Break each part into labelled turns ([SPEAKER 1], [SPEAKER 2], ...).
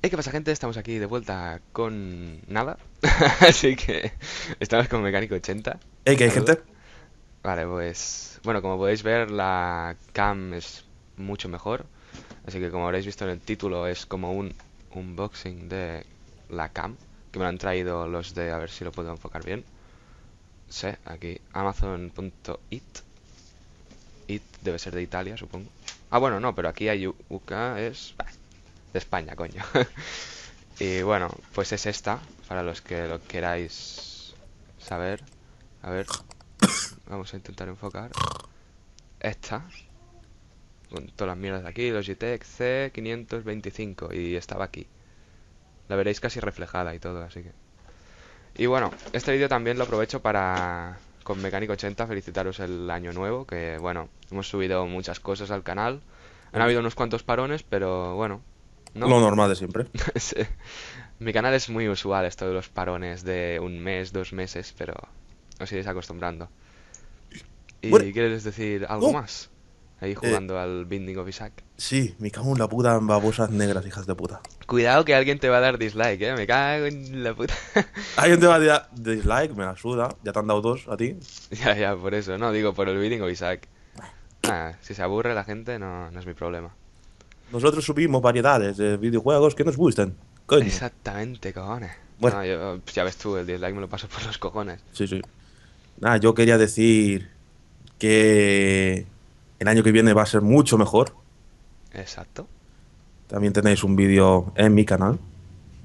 [SPEAKER 1] Hey, ¿qué pasa gente? Estamos aquí de vuelta con nada. Así que estamos con Mecánico 80. Eh, ¿qué hay gente? Vale, pues bueno, como podéis ver la cam es mucho mejor. Así que como habréis visto en el título es como un unboxing de la cam. Que me lo han traído los de, a ver si lo puedo enfocar bien. sí, aquí, amazon.it. It debe ser de Italia, supongo. Ah, bueno, no, pero aquí hay UK, es de España, coño. y bueno, pues es esta, para los que lo queráis saber. A ver, vamos a intentar enfocar. Esta. Con todas las mierdas de aquí, Logitech C525. Y estaba aquí. La veréis casi reflejada y todo, así que... Y bueno, este vídeo también lo aprovecho para con Mecánico 80 felicitaros el año nuevo, que bueno, hemos subido muchas cosas al canal. Han habido unos cuantos parones, pero bueno, lo normal de siempre. Mi canal es muy usual esto de los parones de un mes, dos meses, pero os iréis acostumbrando. ¿Y quieres decir algo oh, más? Ahí eh, jugando al Binding of Isaac.
[SPEAKER 2] Sí, me cago en la puta en babosas negras, hijas de puta.
[SPEAKER 1] Cuidado que alguien te va a dar dislike, eh. Me cago en la puta. alguien te va a dar dislike, me la suda. Ya te han dado dos a ti. Ya, ya, por eso. No, digo, por el Binding of Isaac. Ah, si se aburre la gente, no, no es mi problema.
[SPEAKER 2] Nosotros subimos variedades de videojuegos que nos gusten. Exactamente, cojones. Bueno,
[SPEAKER 1] ya ves tú, el dislike me lo paso por los cojones.
[SPEAKER 2] Sí, sí. Nada, yo quería decir que el año que viene va a ser mucho mejor. Exacto. También tenéis un vídeo en mi canal.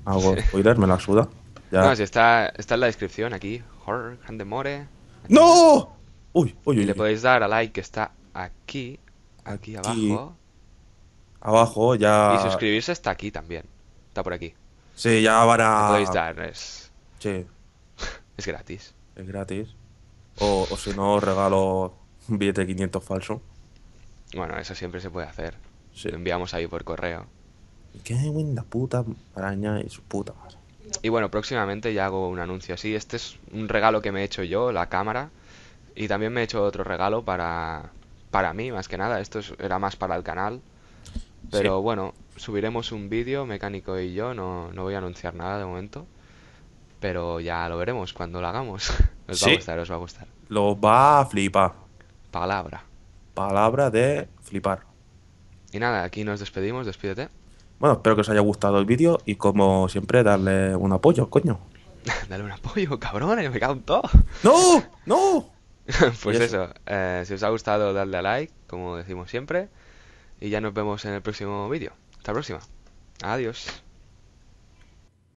[SPEAKER 2] Hago spoiler, me la suda. Ya. No,
[SPEAKER 1] si está, está en la descripción aquí. Horror, Handemore.
[SPEAKER 2] ¡No! Uy,
[SPEAKER 1] uy, Y le podéis dar a like que está aquí, aquí. abajo
[SPEAKER 2] abajo ya... Y
[SPEAKER 1] suscribirse está aquí también, está por aquí. Sí, ya para
[SPEAKER 2] es... Sí. es gratis. Es gratis. O, o si no, regalo un billete
[SPEAKER 1] de 500 falso. Bueno, eso siempre se puede hacer. Sí. Lo enviamos ahí por correo.
[SPEAKER 2] ¿Qué la puta araña y su puta madre?
[SPEAKER 1] Y bueno, próximamente ya hago un anuncio así. Este es un regalo que me he hecho yo, la cámara. Y también me he hecho otro regalo para, para mí, más que nada. Esto era más para el canal. Pero bueno, subiremos un vídeo, mecánico y yo, no, voy a anunciar nada de momento. Pero ya lo veremos cuando lo hagamos. Os va a gustar, os va a gustar.
[SPEAKER 2] Lo va a flipar. Palabra.
[SPEAKER 1] Palabra de flipar. Y nada, aquí nos despedimos, despídete.
[SPEAKER 2] Bueno, espero que os haya gustado el vídeo y como siempre, darle un apoyo, coño.
[SPEAKER 1] Dale un apoyo, cabrones, me cago
[SPEAKER 2] ¡No! ¡No!
[SPEAKER 1] pues eso, eh, si os ha gustado, darle a like, como decimos siempre. Y ya nos vemos en el próximo vídeo. Hasta la próxima. Adiós.